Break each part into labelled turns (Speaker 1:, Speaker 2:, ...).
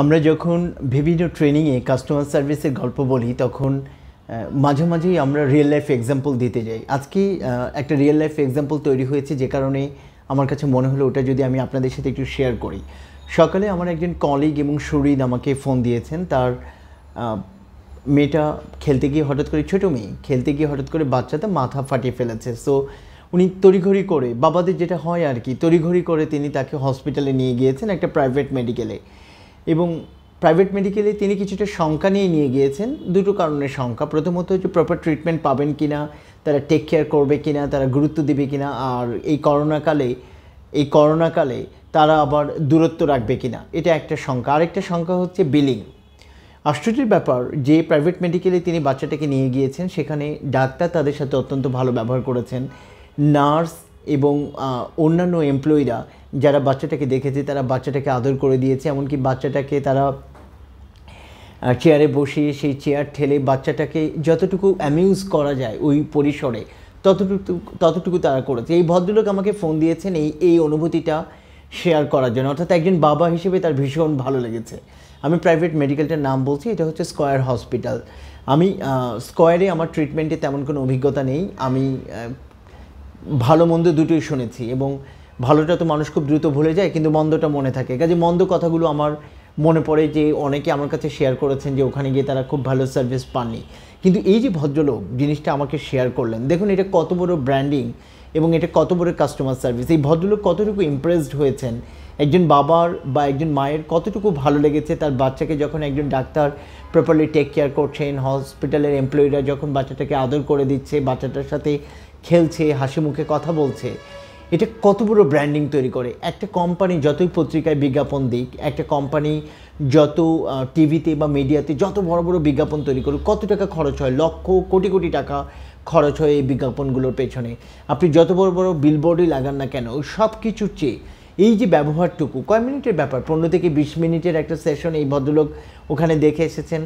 Speaker 1: আমরা যখন বিভিন্ন ট্রেনিংয়ে কাস্টমার সার্ভিসের গল্প বলি তখন মাঝে মাঝেই আমরা রিয়েল লাইফ এক্সাম্পল দিতে যাই আজকে একটা রিয়েল লাইফ এক্সাম্পল তৈরি হয়েছে যে কারণে আমার কাছে মনে হলো ওটা যদি আমি আপনাদের সাথে একটু শেয়ার করি সকালে আমার একজন কলিগ এবং শরীর আমাকে ফোন দিয়েছেন তার মেয়েটা খেলতে গিয়ে হঠাৎ করে ছোটো মেয়ে খেলতে গিয়ে হঠাৎ করে বাচ্চাটা মাথা ফাটিয়ে ফেলেছে সো উনি তড়িঘড়ি করে বাবাদের যেটা হয় আর কি তড়িঘড়ি করে তিনি তাকে হসপিটালে নিয়ে গিয়েছেন একটা প্রাইভেট মেডিকেলে এবং প্রাইভেট মেডিকেলে তিনি কিছুটা শঙ্কা নিয়ে নিয়ে গিয়েছেন দুটো কারণে শঙ্কা প্রথমত যে প্রপার ট্রিটমেন্ট পাবেন কি না তারা টেক কেয়ার করবে কি না তারা গুরুত্ব দেবে কি না আর এই করোনাকালে এই করোনাকালে তারা আবার দূরত্ব রাখবে কি না এটা একটা শঙ্কা আরেকটা শঙ্কা হচ্ছে বিলিং আশ্চর্যের ব্যাপার যে প্রাইভেট মেডিকেলে তিনি বাচ্চাটাকে নিয়ে গিয়েছেন সেখানে ডাক্তার তাদের সাথে অত্যন্ত ভালো ব্যবহার করেছেন নার্স এবং অন্যান্য এমপ্লয়িরা যারা বাচ্চাটাকে দেখেছে তারা বাচ্চাটাকে আদর করে দিয়েছে এমনকি বাচ্চাটাকে তারা চেয়ারে বসিয়ে সেই চেয়ার ঠেলে বাচ্চাটাকে যতটুকু অ্যামিউজ করা যায় ওই পরিসরে ততটুকু ততটুকু তারা করেছে এই ভদ্রলোক আমাকে ফোন দিয়েছেন এই এই অনুভূতিটা শেয়ার করার জন্য অর্থাৎ একজন বাবা হিসেবে তার ভীষণ ভালো লেগেছে আমি প্রাইভেট মেডিকেলটার নাম বলছি এটা হচ্ছে স্কোয়ার হসপিটাল আমি স্কোয়ারে আমার ট্রিটমেন্টে তেমন কোনো অভিজ্ঞতা নেই আমি ভালো মন্দ দুটোই শুনেছি এবং ভালোটা তো মানুষ খুব দ্রুত ভুলে যায় কিন্তু মন্দটা মনে থাকে কাজে মন্দ কথাগুলো আমার মনে পড়ে যে অনেকে আমার কাছে শেয়ার করেছেন যে ওখানে গিয়ে তারা খুব ভালো সার্ভিস পাননি কিন্তু এই যে ভদ্রলোক জিনিসটা আমাকে শেয়ার করলেন দেখুন এটা কত বড় ব্র্যান্ডিং এবং এটা কত বড় কাস্টমার সার্ভিস এই ভদ্রলোক কতটুকু ইমপ্রেসড হয়েছেন একজন বাবার বা একজন মায়ের কতটুকু ভালো লেগেছে তার বাচ্চাকে যখন একজন ডাক্তার প্রপারলি টেক কেয়ার করছেন হসপিটালের এমপ্লয়িরা যখন বাচ্চাটাকে আদর করে দিচ্ছে বাচ্চাটার সাথে খেলছে হাসি মুখে কথা বলছে এটা কত বড় ব্র্যান্ডিং তৈরি করে একটা কোম্পানি যতই পত্রিকায় বিজ্ঞাপন দিক একটা কোম্পানি যত টিভিতে বা মিডিয়াতে যত বড় বড় বিজ্ঞাপন তৈরি করুক কত টাকা খরচ হয় লক্ষ কোটি কোটি টাকা খরচ হয় এই বিজ্ঞাপনগুলোর পেছনে আপনি যত বড় বড় বিলবোর্ডই লাগান না কেন সব কিছুর চেয়ে এই যে ব্যবহারটুকু কয় মিনিটের ব্যাপার পনেরো থেকে বিশ মিনিটের একটা সেশন এই ভদ্রলোক ওখানে দেখে এসেছেন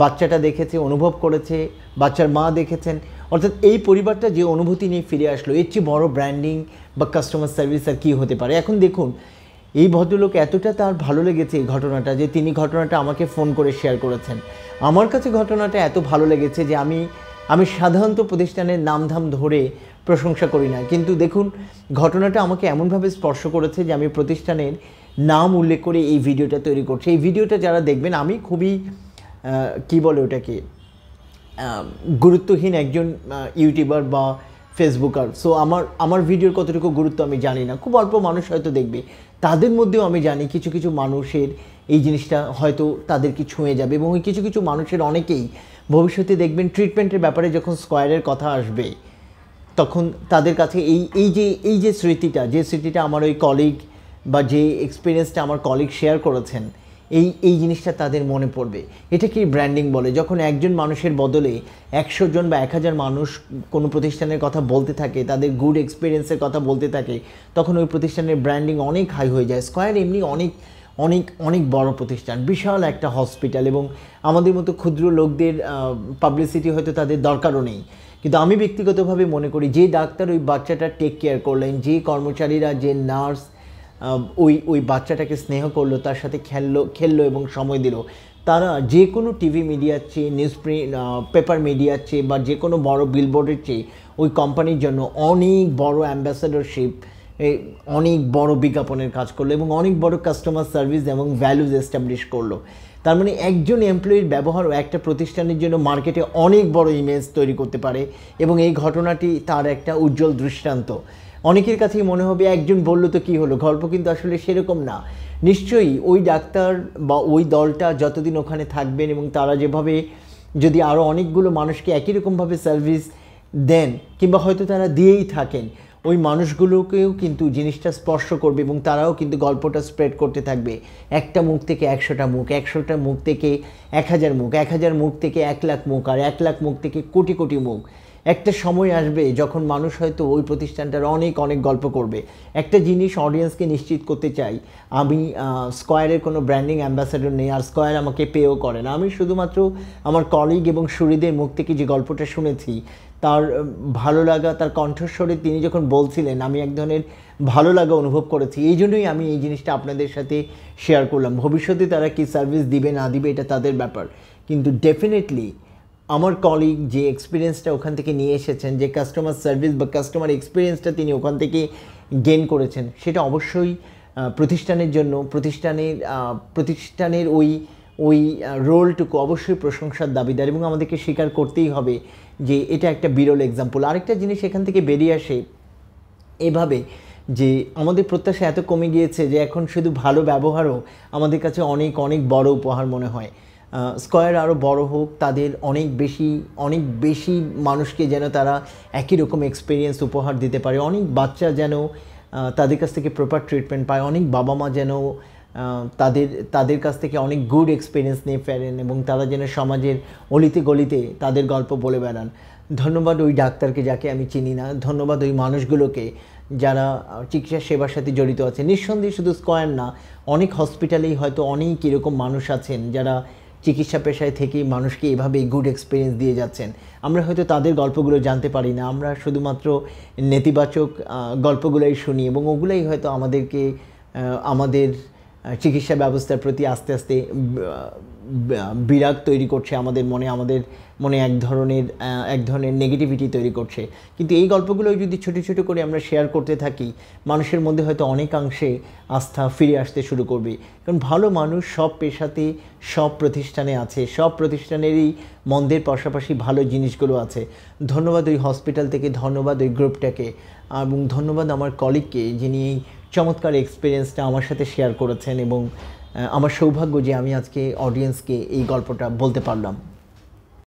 Speaker 1: বাচ্চাটা দেখেছে অনুভব করেছে বাচ্চার মা দেখেছেন অর্থাৎ এই পরিবারটা যে অনুভূতি নিয়ে ফিরে আসলো এর চেয়ে বড় ব্র্যান্ডিং বা কাস্টমার সার্ভিস আর কী হতে পারে এখন দেখুন এই ভদ্রলোক এতটা তার ভালো লেগেছে এই ঘটনাটা যে তিনি ঘটনাটা আমাকে ফোন করে শেয়ার করেছেন আমার কাছে ঘটনাটা এত ভালো লেগেছে যে আমি আমি সাধারণত প্রতিষ্ঠানের নামধাম ধরে প্রশংসা করি না কিন্তু দেখুন ঘটনাটা আমাকে এমনভাবে স্পর্শ করেছে যে আমি প্রতিষ্ঠানের নাম উল্লেখ করে এই ভিডিওটা তৈরি করছি এই ভিডিওটা যারা দেখবেন আমি খুবই কি বলে ওটাকে গুরুত্বহীন একজন ইউটিউবার বা ফেসবুকার সো আমার আমার ভিডিওর কতটুকু গুরুত্ব আমি জানি না খুব অল্প মানুষ হয়তো দেখবে তাদের মধ্যেও আমি জানি কিছু কিছু মানুষের এই জিনিসটা হয়তো তাদেরকে ছুঁয়ে যাবে এবং কিছু কিছু মানুষের অনেকেই ভবিষ্যতে দেখবেন ট্রিটমেন্টের ব্যাপারে যখন স্কোয়ারের কথা আসবে তখন তাদের কাছে এই এই যে এই যে স্মৃতিটা যে স্মৃতিটা আমার ওই কলিগ বা যে এক্সপিরিয়েন্সটা আমার কলিগ শেয়ার করেছেন এই এই জিনিসটা তাদের মনে পড়বে এটাকেই ব্র্যান্ডিং বলে যখন একজন মানুষের বদলে একশো জন বা এক হাজার মানুষ কোনো প্রতিষ্ঠানের কথা বলতে থাকে তাদের গুড এক্সপিরিয়েন্সের কথা বলতে থাকে তখন ওই প্রতিষ্ঠানের ব্র্যান্ডিং অনেক হাই হয়ে যায় স্কোয়ার এমনি অনেক অনেক অনেক বড় প্রতিষ্ঠান বিশাল একটা হসপিটাল এবং আমাদের মতো ক্ষুদ্র লোকদের পাবলিসিটি হয়তো তাদের দরকারও নেই কিন্তু আমি ব্যক্তিগতভাবে মনে করি যে ডাক্তার ওই বাচ্চাটা টেক কেয়ার করলেন যে কর্মচারীরা যে নার্স ওই ওই বাচ্চাটাকে স্নেহ করলো তার সাথে খেললো খেললো এবং সময় দিল তারা যে কোনো টিভি মিডিয়ার চেয়ে নিউজ প্রিন্ট পেপার মিডিয়ার চেয়ে বা যে কোনো বড় বিলবোর্ডের চেয়ে ওই কোম্পানির জন্য অনেক বড় অ্যাম্বাসেডরশিপ অনেক বড় বিজ্ঞাপনের কাজ করলো এবং অনেক বড় কাস্টমার সার্ভিস এবং ভ্যালুজ এস্টাবলিশ করলো তার মানে একজন এমপ্লয়ির ব্যবহার একটা প্রতিষ্ঠানের জন্য মার্কেটে অনেক বড় ইমেজ তৈরি করতে পারে এবং এই ঘটনাটি তার একটা উজ্জ্বল দৃষ্টান্ত অনেকের কাছেই মনে হবে একজন বললো তো কী হলো গল্প কিন্তু আসলে সেরকম না নিশ্চয়ই ওই ডাক্তার বা ওই দলটা যতদিন ওখানে থাকবেন এবং তারা যেভাবে যদি আরও অনেকগুলো মানুষকে একই রকমভাবে সার্ভিস দেন কিংবা হয়তো তারা দিয়েই থাকেন ওই মানুষগুলোকেও কিন্তু জিনিসটা স্পর্শ করবে এবং তারাও কিন্তু গল্পটা স্প্রেড করতে থাকবে একটা মুখ থেকে একশোটা মুখ একশোটা মুখ থেকে এক হাজার মুখ এক হাজার মুখ থেকে এক লাখ মুখ আর এক লাখ মুখ থেকে কোটি কোটি মুখ একটা সময় আসবে যখন মানুষ হয়তো ওই প্রতিষ্ঠানটার অনেক অনেক গল্প করবে একটা জিনিস অডিয়েন্সকে নিশ্চিত করতে চাই আমি স্কোয়ারের কোনো ব্র্যান্ডিং অ্যাম্বাসাডর নেই আর স্কোয়ার আমাকে পেও করে না আমি শুধুমাত্র আমার কলিগ এবং সুরিদের মুখ থেকে যে গল্পটা শুনেছি তার ভালো লাগা তার কণ্ঠস্বরে তিনি যখন বলছিলেন আমি এক ধরনের ভালো লাগা অনুভব করেছি এই জন্যই আমি এই জিনিসটা আপনাদের সাথে শেয়ার করলাম ভবিষ্যতে তারা কি সার্ভিস দিবে না দিবে এটা তাদের ব্যাপার কিন্তু ডেফিনেটলি আমার কলিগ যে এক্সপিরিয়েন্সটা ওখান থেকে নিয়ে এসেছেন যে কাস্টমার সার্ভিস বা কাস্টমার এক্সপিরিয়েন্সটা তিনি ওখান থেকে গেন করেছেন সেটা অবশ্যই প্রতিষ্ঠানের জন্য প্রতিষ্ঠানের প্রতিষ্ঠানের ওই ওই রোলটুকু অবশ্যই প্রশংসার দাবিদার এবং আমাদেরকে স্বীকার করতেই হবে যে এটা একটা বিরল এক্সাম্পল আরেকটা জিনিস এখান থেকে বেরিয়ে আসে এভাবে যে আমাদের প্রত্যাশা এত কমে গিয়েছে যে এখন শুধু ভালো ব্যবহারও আমাদের কাছে অনেক অনেক বড় উপহার মনে হয় স্কোয়ার আরও বড় হোক তাদের অনেক বেশি অনেক বেশি মানুষকে যেন তারা একই রকম এক্সপিরিয়েন্স উপহার দিতে পারে অনেক বাচ্চা যেন তাদের কাছ থেকে প্রপার ট্রিটমেন্ট পায় অনেক বাবা মা যেন তাদের তাদের কাছ থেকে অনেক গুড এক্সপিরিয়েন্স নিয়ে ফেরেন এবং তারা যেন সমাজের অলিতে গলিতে তাদের গল্প বলে বেড়ান ধন্যবাদ ওই ডাক্তারকে যাকে আমি চিনি না ধন্যবাদ ওই মানুষগুলোকে যারা চিকিৎসা সেবার সাথে জড়িত আছে নিঃসন্দেহে শুধু স্কোয়ার না অনেক হসপিটালেই হয়তো অনেক এরকম মানুষ আছেন যারা চিকিৎসা পেশায় থেকেই মানুষকে এভাবে গুড এক্সপিরিয়েন্স দিয়ে যাচ্ছেন আমরা হয়তো তাদের গল্পগুলো জানতে পারি না আমরা শুধুমাত্র নেতিবাচক গল্পগুলোই শুনি এবং ওগুলোই হয়তো আমাদেরকে আমাদের চিকিৎসা ব্যবস্থার প্রতি আস্তে আস্তে বিরাগ তৈরি করছে আমাদের মনে আমাদের মনে এক ধরনের এক ধরনের নেগেটিভিটি তৈরি করছে কিন্তু এই গল্পগুলো যদি ছোট ছোট করে আমরা শেয়ার করতে থাকি মানুষের মধ্যে হয়তো অনেকাংশে আস্থা ফিরে আসতে শুরু করবে কারণ ভালো মানুষ সব পেশাতে সব প্রতিষ্ঠানে আছে সব প্রতিষ্ঠানেরই মন্দের পাশাপাশি ভালো জিনিসগুলো আছে ধন্যবাদ ওই হসপিটাল থেকে ধন্যবাদ ওই গ্রুপটাকে এবং ধন্যবাদ আমার কলিগকে যিনি এই চমৎকার এক্সপিরিয়েন্সটা আমার সাথে শেয়ার করেছেন এবং আমার সৌভাগ্য যে আমি আজকে অডিয়েন্সকে এই গল্পটা বলতে পারলাম